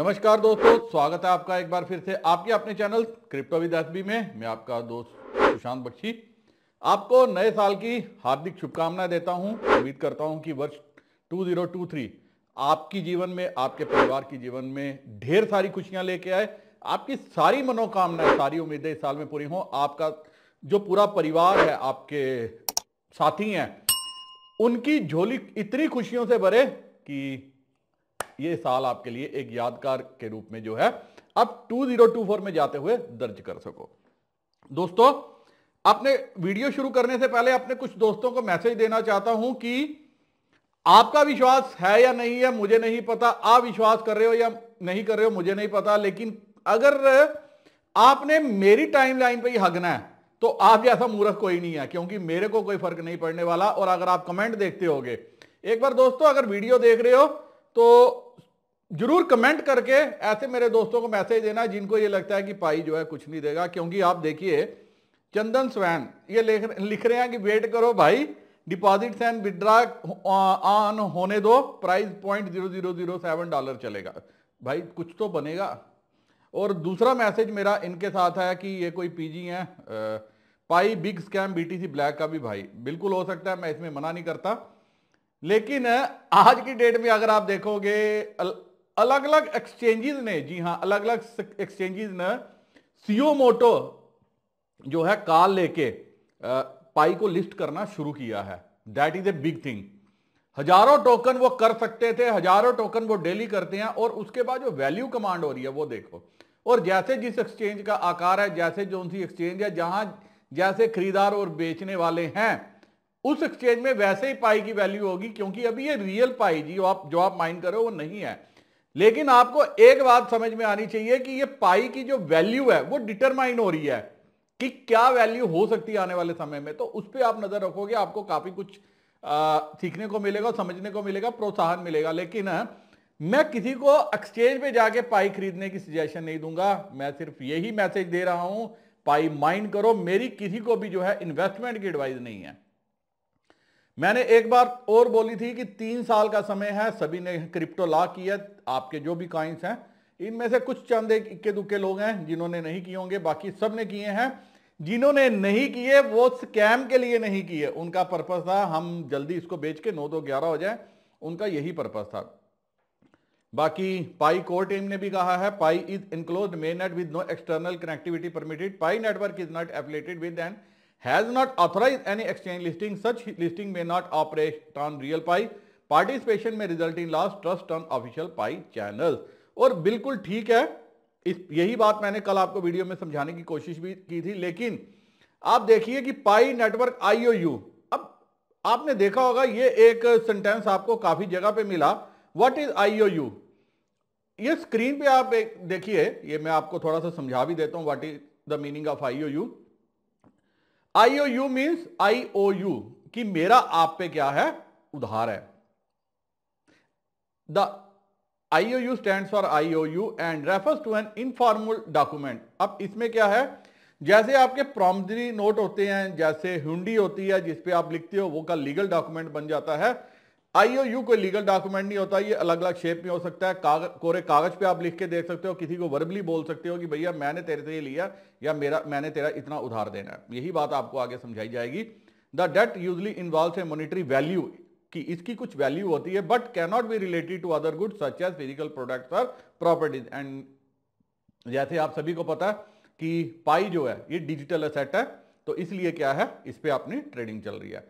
नमस्कार दोस्तों स्वागत है आपका एक बार फिर से आपके अपने चैनल क्रिप्टो विद एसबी में मैं आपका दोस्त सुशांत बख्शी आपको नए साल की हार्दिक शुभकामनाएं देता हूं उम्मीद करता हूं कि वर्ष 2023 आपकी जीवन में आपके परिवार की जीवन में ढेर सारी खुशियां लेके आए आपकी सारी मनोकामनाएं सारी उम्मीदें इस साल में पूरी हों आपका जो पूरा परिवार है आपके साथी हैं उनकी झोली इतनी खुशियों से भरे कि ये साल आपके लिए एक यादगार के रूप में जो है आप 2024 में जाते हुए दर्ज कर सको दोस्तों अपने वीडियो शुरू करने से पहले अपने कुछ दोस्तों को मैसेज देना चाहता हूं कि आपका विश्वास है या नहीं है मुझे नहीं पता आप विश्वास कर रहे हो या नहीं कर रहे हो मुझे नहीं पता लेकिन अगर आपने मेरी टाइमलाइन पे ही हगना है तो आप जैसा मूर्ख कोई नहीं है क्योंकि मेरे को कोई फर्क नहीं पड़ने वाला और अगर आप कमेंट देखते होगे एक बार दोस्तों अगर वीडियो देख रहे हो तो जरूर कमेंट करके ऐसे मेरे दोस्तों को मैसेज देना जिनको ये लगता है कि पाई जो है कुछ नहीं देगा क्योंकि आप देखिए चंदन स्वैन ये लिख रहे हैं कि वेट करो भाई डिपॉजिट एंड विदड्रा ऑन होने दो price point zero zero zero seven dollar चलेगा भाई कुछ तो बनेगा और दूसरा मैसेज मेरा इनके साथ है कि ये कोई पीजी हैं Pi big scam BTC black का भी भाई बिल्कुल हो सकता है मैं इसमें मना नहीं करता लेकिन आज की डेट में अगर आप देखोगे अलग अलग एक्सचेंजेस ने जी हां अलग अलग एक्सचेंजेस ने सीओ मोटो जो है कार लेके पाई को लिस्ट करना शुरू किया है that is a big thing हजारों टोकन वो कर सकते थे हजारों टोकन वो डेली करते हैं और उसके बाद जो वैल्यू कमांड हो रही है वो देखो और जैसे जिस एक्सचेंज का आकार है जैसे जो उनकी एक्सचेंज है जहां जैसे खरीदार और बेचने वाले हैं उस एक्सचेंज में वैसे ही पाई की वैल्यू होगी क्योंकि अभी ये रियल पाई जी जो आप जो आप माइन करो वो नहीं है लेकिन आपको एक बात समझ में आनी चाहिए कि ये पाई की जो वैल्यू है वो डिटरमाइन हो रही है कि क्या वैल्यू हो सकती है आने वाले समय में तो उस पर आप नजर रखोगे आपको काफी कुछ सीखने को मिलेगा समझने को मिलेगा प्रोत्साहन मिलेगा लेकिन मैं किसी को एक्सचेंज पे जाके पाई खरीदने की सजेशन नहीं दूंगा मैं सिर्फ यही मैसेज दे रहा हूं पाई माइंड करो मेरी किसी को भी जो है इन्वेस्टमेंट की एडवाइस नहीं है मैंने एक बार और बोली थी कि तीन साल का समय है सभी ने क्रिप्टो ला किया आपके जो भी कॉइन्स हैं इनमें से कुछ चंद एक इक्के दुक्के लोग हैं जिन्होंने नहीं किए होंगे बाकी सब ने किए हैं जिन्होंने नहीं किए वो स्कैम के लिए नहीं किए उनका पर्पज था हम जल्दी इसको बेच के नौ दो ग्यारह हो जाए उनका यही पर्पज था बाकी पाई कोर टीम ने भी कहा है Pi is enclosed main net with no external connectivity permitted Pi network is not affiliated with and has not authorise any exchange listing such listing may not operate on real Pi participation may result in loss trust on official Pi channel और बिल्कुल ठीक है इस यही बात मैंने कल आपको वीडियो में समझाने की कोशिश भी की थी लेकिन आप देखिए कि पाई नेटवर्क यू अब आपने देखा होगा ये एक सेंटेंस आपको काफी जगह पे मिला वट इज यू ये स्क्रीन पे आप एक देखिए ये मैं आपको थोड़ा सा समझा भी देता हूँ what is the meaning of I O U I O U कि मेरा आप पे क्या है उधार है the U stand for you and refers to an informal document अब इसमें क्या है जैसे आपके प्रॉमजरी नोट होते हैं जैसे हुंडी होती है जिसपे आप लिखते हो वो का लीगल डॉक्यूमेंट बन जाता है आईओयू कोई लीगल डॉक्यूमेंट नहीं होता ये अलग अलग शेप में हो सकता है कागज कोरे कागज पे आप लिख के देख सकते हो किसी को वर्बली बोल सकते हो कि भैया मैंने तेरे से ये लिया या मेरा मैंने तेरा इतना उधार देना है यही बात आपको आगे समझाई जाएगी the debt usually involve a monetary value कि इसकी कुछ वैल्यू होती है but cannot be related to other good such as physical product और प्रॉपर्टीज एंड जैसे आप सभी को पता है कि पाई जो है ये डिजिटल असेट है तो इसलिए क्या है इस पर अपनी ट्रेडिंग चल रही है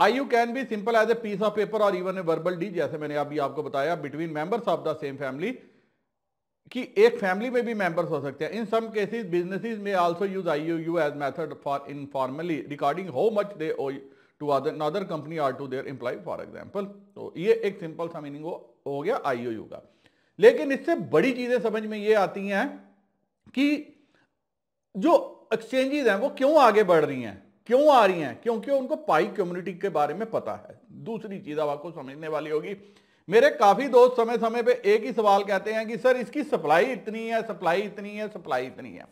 I U can be simple as a piece of paper और इवन ए वर्बल डी जैसे मैंने अभी आपको बताया between members of the same family कि एक फैमिली में भी मेंबर्स हो सकते हैं इन सम केसेस बिजनेसेस में also use I U U as method for informally recording how much they owe to other other company or to their employ for example तो ये एक सिंपल सा मीनिंग हो गया आई यू का लेकिन इससे बड़ी चीजें समझ में ये आती हैं कि जो एक्सचेंजेस हैं वो क्यों आगे बढ़ रही हैं क्यों आ रही हैं क्योंकि उनको पाई कम्युनिटी के बारे में पता है दूसरी चीज अब आपको समझने वाली होगी मेरे काफी दोस्त समय समय पे एक ही सवाल कहते हैं कि सर इसकी सप्लाई इतनी है सप्लाई इतनी है सप्लाई इतनी है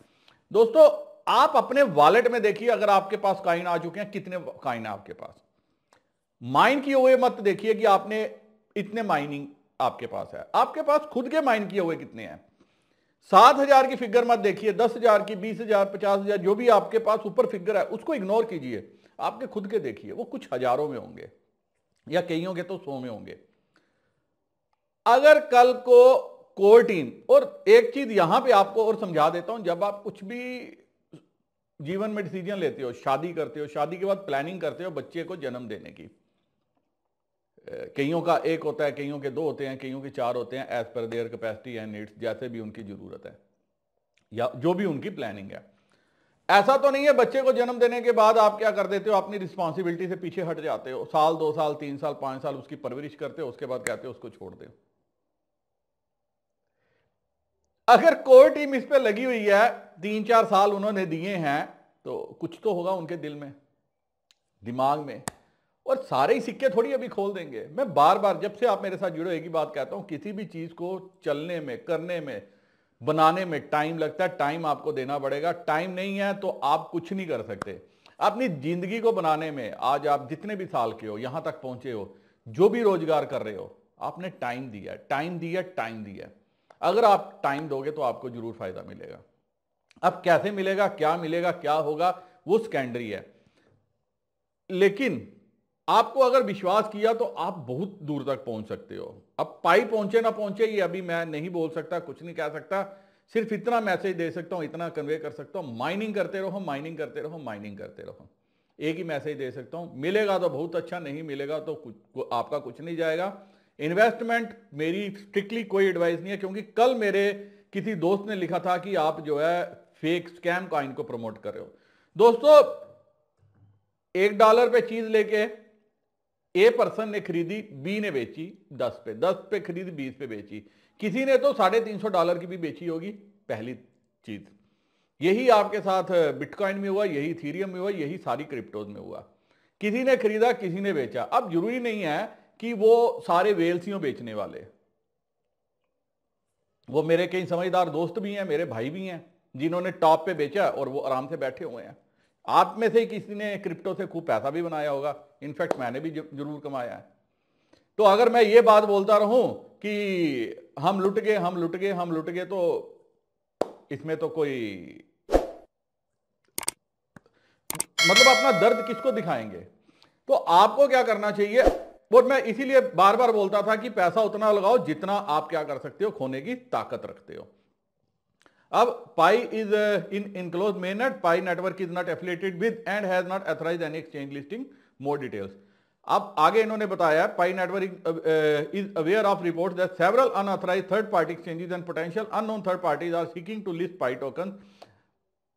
दोस्तों आप अपने वॉलेट में देखिए अगर आपके पास काइन आ चुके हैं कितने काइन है आपके पास माइन किए हुए मत देखिए कि आपने इतने माइनिंग आपके पास है आपके पास खुद के माइन किए हुए कितने हैं सात हजार की फिगर मत देखिए दस हजार की बीस हजार पचास हजार जो भी आपके पास ऊपर फिगर है उसको इग्नोर कीजिए आपके खुद के देखिए वो कुछ हजारों में होंगे या कईयों के तो सौ में होंगे अगर कल को कोर टीम और एक चीज यहां पे आपको और समझा देता हूं जब आप कुछ भी जीवन में डिसीजन लेते हो शादी करते हो शादी के बाद प्लानिंग करते हो बच्चे को जन्म देने की कईयों का एक होता है कईयों के दो होते हैं कईयों के चार होते हैं as per their capacity and needs जैसे भी उनकी ज़रूरत है या जो भी उनकी प्लानिंग है ऐसा तो नहीं है बच्चे को जन्म देने के बाद आप क्या कर देते हो अपनी रिस्पॉन्सिबिलिटी से पीछे हट जाते हो साल दो साल तीन साल पांच साल उसकी परवरिश करते हो उसके बाद कहते हो उसको छोड़ दे अगर कोर टीम इस पर लगी हुई है तीन चार साल उन्होंने दिए हैं तो कुछ तो होगा उनके दिल में दिमाग में और सारे ही सिक्के थोड़ी अभी खोल देंगे मैं बार बार जब से आप मेरे साथ जुड़े एक ही बात कहता हूं किसी भी चीज को चलने में करने में बनाने में टाइम लगता है टाइम आपको देना पड़ेगा टाइम नहीं है तो आप कुछ नहीं कर सकते अपनी जिंदगी को बनाने में आज आप जितने भी साल के हो यहां तक पहुंचे हो जो भी रोजगार कर रहे हो आपने टाइम दिया टाइम दिया टाइम दिया अगर आप टाइम दोगे तो आपको जरूर फायदा मिलेगा अब कैसे मिलेगा क्या मिलेगा क्या होगा वो सेकेंडरी है लेकिन आपको अगर विश्वास किया तो आप बहुत दूर तक पहुंच सकते हो अब पाई पहुंचे ना पहुंचे ये अभी मैं नहीं बोल सकता कुछ नहीं कह सकता सिर्फ इतना मैसेज दे सकता हूं इतना कन्वे कर सकता हूं माइनिंग करते रहो माइनिंग करते रहो माइनिंग करते रहो एक ही मैसेज दे सकता हूं मिलेगा तो बहुत अच्छा नहीं मिलेगा तो कुछ आपका कुछ नहीं जाएगा इन्वेस्टमेंट मेरी स्ट्रिक्टली कोई एडवाइस नहीं है क्योंकि कल मेरे किसी दोस्त ने लिखा था कि आप जो है फेक स्कैम का को प्रमोट कर रहे हो दोस्तों एक डॉलर पे चीज लेके ए पर्सन ने खरीदी बी ने बेची दस पे दस पे खरीद बीस पे बेची किसी ने तो साढ़े तीन सौ डॉलर की भी बेची होगी पहली चीज यही आपके साथ बिटकॉइन में हुआ यही थीरियम में हुआ यही सारी क्रिप्टोज में हुआ किसी ने खरीदा किसी ने बेचा अब जरूरी नहीं है कि वो सारे वेल्सियों बेचने वाले वो मेरे कई समझदार दोस्त भी हैं मेरे भाई भी हैं जिन्होंने टॉप पे बेचा और वो आराम से बैठे हुए हैं आप में से किसी ने क्रिप्टो से खूब पैसा भी बनाया होगा इनफैक्ट मैंने भी जरूर कमाया है तो अगर मैं ये बात बोलता रहूं कि हम लुट गए हम लुट गए हम लुट गए तो इसमें तो कोई मतलब अपना दर्द किसको दिखाएंगे तो आपको क्या करना चाहिए और मैं इसीलिए बार बार बोलता था कि पैसा उतना लगाओ जितना आप क्या कर सकते हो खोने की ताकत रखते हो अब Pi is in enclosed net Pi network is not affiliated with and has not authorise any exchange listing more details अब आगे इन्होंने बताया Pi network is aware of report that several unauthorised third party exchanges and potential unknown third parties are seeking to list Pi token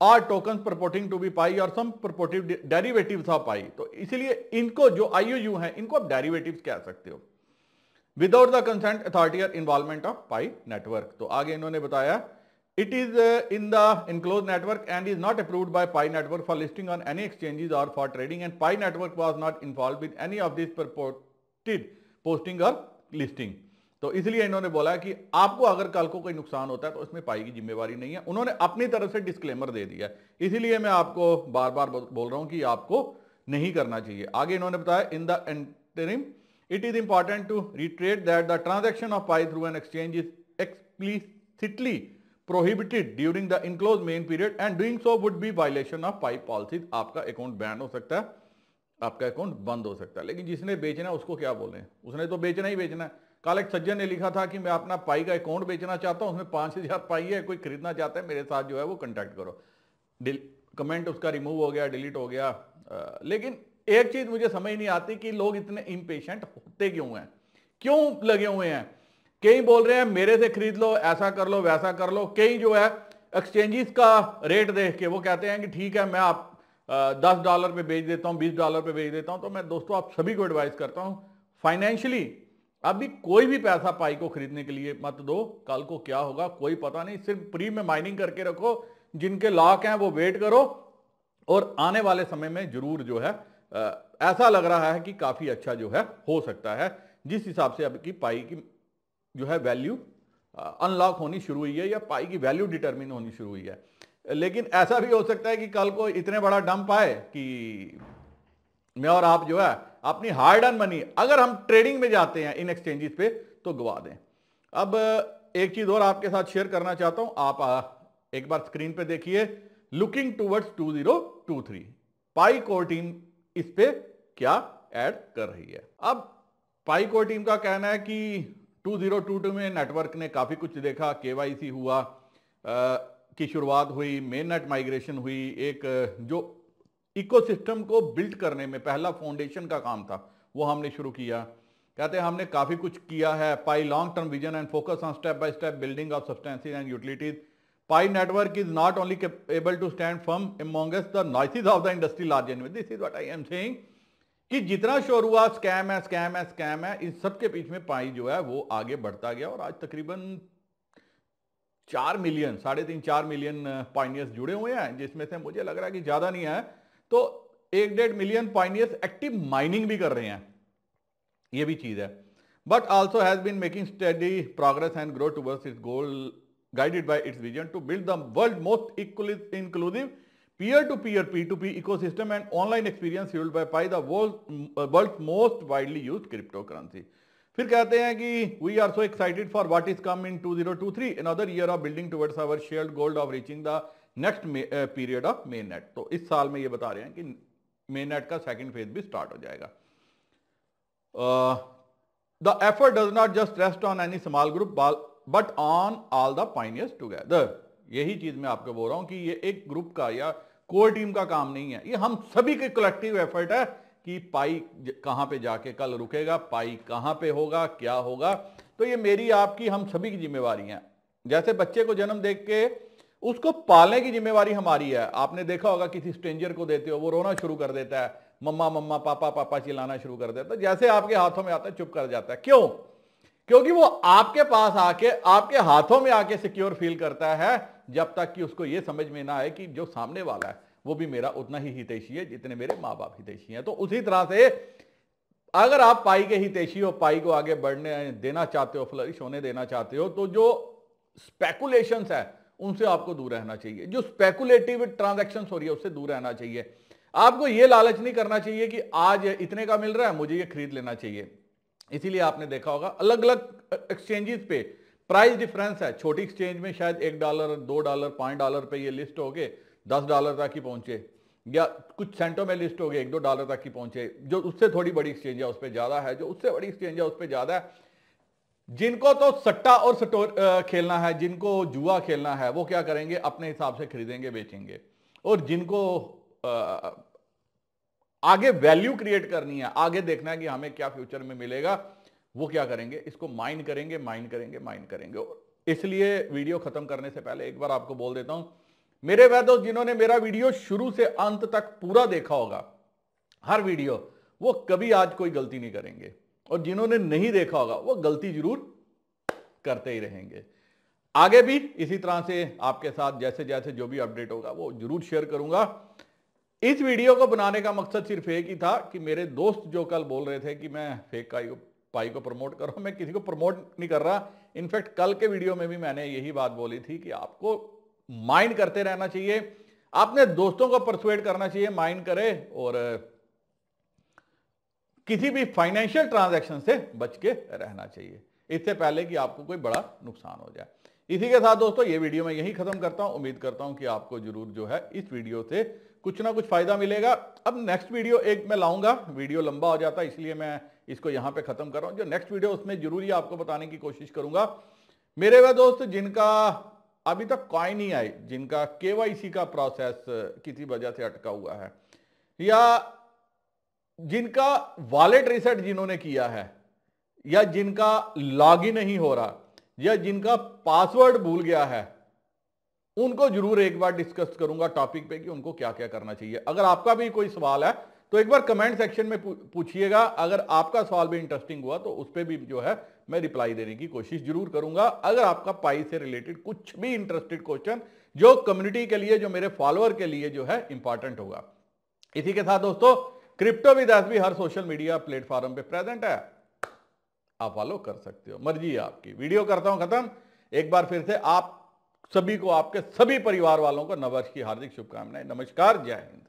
or token purporting to be Pi और some purportive derivative of Pi तो इसलिए इनको जो IOU हैं इनको आप derivative कह सकते हो विदाउट द कंसेंट अथॉरिटी और इन्वॉल्वमेंट ऑफ पाई नेटवर्क तो आगे इन्होंने बताया It is uh, in the enclosed network and is not approved by Pi network for listing on any exchanges or for trading and Pi network was not involved with any of this purported posting or listing. तो इसलिए इन्होंने बोला कि आपको अगर कल को कोई नुकसान होता है तो इसमें पाई की जिम्मेवारी नहीं है उन्होंने अपनी तरफ से डिस्क्लेमर दे दिया इसीलिए मैं आपको बार बार बोल रहा हूं कि आपको नहीं करना चाहिए आगे इन्होंने बताया in the interim it is important to reiterate that the transaction of Pi through an exchange is explicitly prohibited during the enclosed main period and doing so would be violation of Pi's policies आपका account ban हो सकता है आपका account बंद हो सकता है लेकिन जिसने बेचना है उसको क्या बोले उसने तो बेचना ही बेचना है कल एक सज्जन ने लिखा था कि मैं अपना पाई का अकाउंट बेचना चाहता हूँ उसमें पाँच हज़ार पाई है कोई खरीदना चाहता है मेरे साथ जो है वो कंटेक्ट करो कमेंट उसका रिमूव हो गया डिलीट हो गया आ, लेकिन एक चीज़ मुझे समझ नहीं आती कि लोग इतने इम्पेशेंट होते क्यों हैं क्यों लगे हुए हैं कई बोल रहे हैं मेरे से खरीद लो ऐसा कर लो वैसा कर लो कई जो है एक्सचेंजेस का रेट देख के वो कहते हैं कि ठीक है मैं आप दस डॉलर पे बेच देता हूँ बीस डॉलर पे बेच देता हूँ तो मैं दोस्तों आप सभी को एडवाइस करता हूँ फाइनेंशियली अभी कोई भी पैसा पाई को खरीदने के लिए मत दो कल को क्या होगा कोई पता नहीं सिर्फ प्री में माइनिंग करके रखो जिनके लॉक हैं वो वेट करो और आने वाले समय में जरूर जो है ऐसा लग रहा है कि काफ़ी अच्छा जो है हो सकता है जिस हिसाब से अब की पाई की जो है वैल्यू अनलॉक uh, होनी शुरू हुई है या पाई की वैल्यू डिटर्मिन होनी शुरू हुई है लेकिन ऐसा भी हो सकता है कि कल को इतने बड़ा डंप आए कि मैं और आप जो है अपनी हार्ड अर्न मनी अगर हम ट्रेडिंग में जाते हैं इन एक्सचेंजेस पे तो गवा दें अब uh, एक चीज़ और आपके साथ शेयर करना चाहता हूं आप uh, एक बार स्क्रीन पे देखिए looking towards two two zero three Pi core team इस पे क्या ऐड कर रही है अब पाई कोर टीम का कहना है कि 2022 में नेटवर्क ने काफ़ी कुछ देखा के हुआ आ, की शुरुआत हुई मेन नेट माइग्रेशन हुई एक जो इकोसिस्टम को बिल्ड करने में पहला फाउंडेशन का काम था वो हमने शुरू किया कहते हैं हमने काफ़ी कुछ किया है Pi long term vision and focus on step by step building of substance and utilities Pi network is not only able to stand firm amongst the noises of the industry large anyway this is what I am saying कि जितना शोर हुआ scam है scam है scam है इन सब के बीच में पाई जो है वो आगे बढ़ता गया और आज तकरीबन चार मिलियन साढ़े तीन चार मिलियन पाइनियर्स जुड़े हुए हैं जिसमें से मुझे लग रहा है कि ज़्यादा नहीं है तो एक डेढ़ मिलियन पाइनियर्स एक्टिव माइनिंग भी कर रहे हैं ये भी चीज़ है but also has been making steady progress and grow towards its goal guided by its vision to build the world most equally inclusive peer-to-peer -peer, P2P ecosystem and online experience fueled by Pi, the uh, world's most widely used cryptocurrency. फिर कहते हैं कि we are so excited for what is come in 2023 another year of building towards our shared goal of reaching the next period of mainnet तो इस साल में ये बता रहे हैं कि मेन नेट का सेकंड फेज भी स्टार्ट हो जाएगा the effort does not just rest on any small group but on all the pioneers together यही चीज मैं आपको बोल रहा हूं कि ये एक ग्रुप का या कोर टीम का काम नहीं है ये हम सभी के कलेक्टिव एफर्ट है कि पाई कहां पे जाके कल रुकेगा पाई कहां पे होगा क्या होगा तो ये मेरी आपकी हम सभी की जिम्मेवारी है जैसे बच्चे को जन्म देख के उसको पालने की जिम्मेवारी हमारी है आपने देखा होगा किसी स्ट्रेंजर को देते हो वो रोना शुरू कर देता है मम्मा मम्मा पापा पापा चिल्लाना शुरू कर देता है तो जैसे आपके हाथों में आता है चुप कर जाता है क्यों क्योंकि वो आपके पास आके आपके हाथों में आके सिक्योर फील करता है जब तक कि उसको ये समझ में ना आए कि जो सामने वाला है वो भी मेरा उतना ही हितैषी है जितने मेरे माँ बाप हितैषी हैं तो उसी तरह से अगर आप पाई के हितैषी हो पाई को आगे बढ़ने देना चाहते हो फ्लरिश होने देना चाहते हो तो जो स्पेकुलेशन है उनसे आपको दूर रहना चाहिए जो स्पेकुलेटिव ट्रांजेक्शन हो रही है उससे दूर रहना चाहिए आपको ये लालच नहीं करना चाहिए कि आज इतने का मिल रहा है मुझे ये खरीद लेना चाहिए इसीलिए आपने देखा होगा अलग अलग एक्सचेंजेस पे प्राइस डिफरेंस है छोटी एक्सचेंज में शायद एक डॉलर दो डॉलर पाँच डॉलर पे ये लिस्ट हो गए दस डॉलर तक ही पहुंचे या कुछ सेंटों में लिस्ट हो गए एक दो डॉलर तक ही पहुंचे जो उससे थोड़ी बड़ी एक्सचेंज है उस पर ज़्यादा है जो उससे बड़ी एक्सचेंज है उस पर ज़्यादा है जिनको तो सट्टा और सटोर खेलना है जिनको जुआ खेलना है वो क्या करेंगे अपने हिसाब से खरीदेंगे बेचेंगे और जिनको आगे वैल्यू क्रिएट करनी है आगे देखना है कि हमें क्या फ्यूचर में मिलेगा वो क्या करेंगे इसको माइन करेंगे माइन करेंगे माइन करेंगे इसलिए वीडियो खत्म करने से पहले एक बार आपको बोल देता हूं मेरे वह दोस्त जिन्होंने मेरा वीडियो शुरू से अंत तक पूरा देखा होगा हर वीडियो वो कभी आज कोई गलती नहीं करेंगे और जिन्होंने नहीं देखा होगा वो गलती जरूर करते ही रहेंगे आगे भी इसी तरह से आपके साथ जैसे जैसे जो भी अपडेट होगा वो जरूर शेयर करूंगा इस वीडियो को बनाने का मकसद सिर्फ एक ही था कि मेरे दोस्त जो कल बोल रहे थे कि मैं फेक का पाई को प्रमोट करो मैं किसी को प्रमोट नहीं कर रहा इनफैक्ट कल के वीडियो में भी मैंने यही बात बोली थी कि आपको माइंड करते रहना चाहिए आपने दोस्तों को परसुएट करना चाहिए माइंड करे और किसी भी फाइनेंशियल ट्रांजेक्शन से बच के रहना चाहिए इससे पहले कि आपको कोई बड़ा नुकसान हो जाए इसी के साथ दोस्तों ये वीडियो मैं यही खत्म करता हूं उम्मीद करता हूं कि आपको जरूर जो है इस वीडियो से कुछ ना कुछ फ़ायदा मिलेगा अब नेक्स्ट वीडियो एक मैं लाऊंगा वीडियो लंबा हो जाता है इसलिए मैं इसको यहां पे ख़त्म कर रहा हूं जो नेक्स्ट वीडियो उसमें ज़रूरी आपको बताने की कोशिश करूंगा मेरे वह दोस्त जिनका अभी तक कॉइन ही आई जिनका के का प्रोसेस किसी वजह से अटका हुआ है या जिनका वॉलेट रिसेट जिन्होंने किया है या जिनका लॉग नहीं हो रहा या जिनका पासवर्ड भूल गया है उनको जरूर एक बार डिस्कस करूंगा टॉपिक पे कि उनको क्या क्या करना चाहिए अगर आपका भी कोई सवाल है तो एक बार कमेंट सेक्शन में पूछिएगा अगर आपका सवाल भी इंटरेस्टिंग हुआ तो उस पर भी जो है मैं रिप्लाई देने की कोशिश जरूर करूंगा अगर आपका पाई से रिलेटेड कुछ भी इंटरेस्टेड क्वेश्चन जो कम्युनिटी के लिए जो मेरे फॉलोअर के लिए जो है इंपॉर्टेंट होगा इसी के साथ दोस्तों क्रिप्टो विद भी हर सोशल मीडिया प्लेटफॉर्म पे प्रेजेंट है आप फॉलो कर सकते हो मर्जी आपकी वीडियो करता हूं खत्म एक बार फिर से आप सभी को आपके सभी परिवार वालों को नववर्ष की हार्दिक शुभकामनाएं नमस्कार जय हिंद